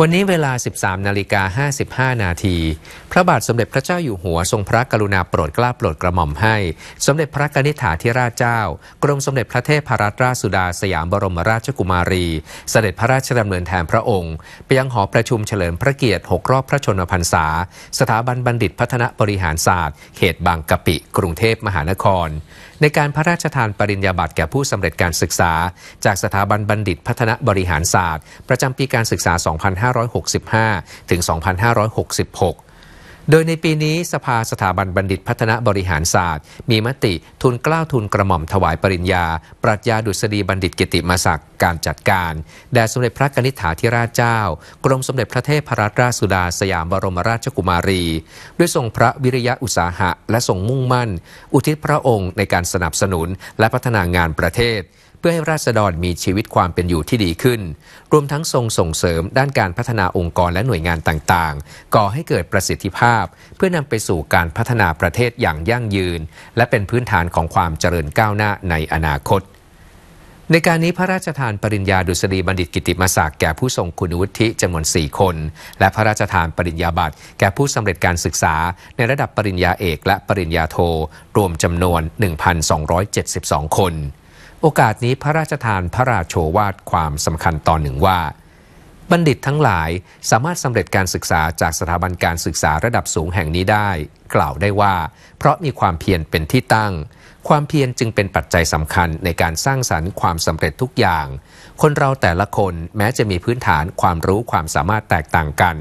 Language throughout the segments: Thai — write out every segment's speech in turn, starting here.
วันนี้เวลา 13 นาฬิกา 55 นาที พระบาทสมเด็จพระเจ้าอยู่หัวทรงพระกรุณาโปรดเกล้าโปรดกระหม่อมให้ สมเด็จพระกนิษฐาธิราชเจ้า กรมสมเด็จพระเทพรัตนราชสุดาสยามบรมราชกุมารี เสด็จพระราชดำเนินแทนพระองค์ ไปยังหอประชุมเฉลิมพระเกียรติ 6 รอบพระชนมพรรษา สถาบันบัณฑิตพัฒนบริหารศาสตร์เขตบางกะปิ กรุงเทพมหานครในการพระราชทานปริญญาบัตรแก่ผู้สำเร็จการศึกษาจากสถาบันบัณฑิตพัฒนบริหารศาสตร์ ประจำปีการศึกษา 2565 ถึง 2566โดยในปีนี้สภาสถาบันบัณฑิตพัฒนาบริหารศาสตร์ มีมติทุนกล้าวทุนกระหม่อมถวายปริญญา ปรัชญาดุษฎีบัณฑิตกิติมาศักดิ์การจัดการ แด่สมเด็จพระนิษฐาธิราชเจ้า กรมสมเด็จพระเทพรัตนราชสุดาสยามบรมราชกุมารี ด้วยทรงพระวิริยะอุตสาหะและทรงมุ่งมั่น อุทิศพระองค์ในการสนับสนุนและพัฒนางานประเทศพื่อให้ราษฎรมีชีวิตความเป็นอยู่ที่ดีขึ้น รวมทั้งทรงส่งเสริมด้านการพัฒนาองค์กรและหน่วยงานต่างๆ ก่อให้เกิดประสิทธิภาพ เพื่อนำไปสู่การพัฒนาประเทศอย่างยั่งยืน และเป็นพื้นฐานของความเจริญก้าวหน้าในอนาคต ในการนี้พระราชทานปริญญาดุษฎีบัณฑิตกิติมศักดิ์แก่ผู้ทรงคุณวุฒิจำนวน4คน และพระราชทานปริญญาบัตรแก่ผู้สำเร็จการศึกษา ในระดับปริญญาเอกและปริญญาโทรวมจำนวน1,272คนโอกาสนี้พระราชทานพระราชโชวาทความสำคัญตอนหนึ่งว่า บัณฑิตทั้งหลายสามารถสำเร็จการศึกษาจากสถาบันการศึกษาระดับสูงแห่งนี้ได้ กล่าวได้ว่า เพราะมีความเพียรเป็นที่ตั้ง ความเพียรจึงเป็นปัจจัยสำคัญในการสร้างสรรค์ความสำเร็จทุกอย่าง คนเราแต่ละคนแม้จะมีพื้นฐานความรู้ความสามารถแตกต่างกัน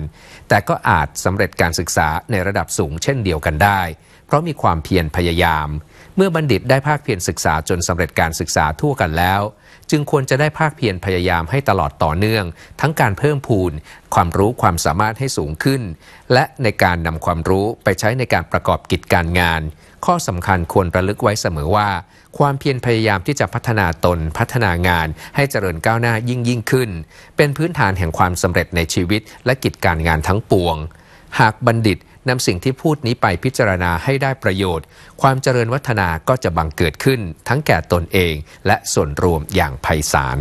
แต่ก็อาจสำเร็จการศึกษาในระดับสูง เช่นเดียวกันได้ เพราะมีความเพียรพยายามเมื่อบัณฑิตได้ภาคเพียรศึกษาจนสำเร็จการศึกษาทั่วกันแล้ว จึงควรจะได้ภาคเพียรพยายามให้ตลอดต่อเนื่อง ทั้งการเพิ่มพูนความรู้ความสามารถให้สูงขึ้น และในการนำความรู้ไปใช้ในการประกอบกิจการงาน ข้อสำคัญควรระลึกไว้เสมอว่า ความเพียรพยายามที่จะพัฒนาตนพัฒนางานให้เจริญก้าวหน้ายิ่งยิ่งขึ้น เป็นพื้นฐานแห่งความสำเร็จในชีวิต และกิจการงานทั้งปวง หากบัณฑิตนำสิ่งที่พูดนี้ไปพิจารณาให้ได้ประโยชน์ ความเจริญวัฒนาก็จะบังเกิดขึ้นทั้งแก่ตนเองและส่วนรวมอย่างไพศาล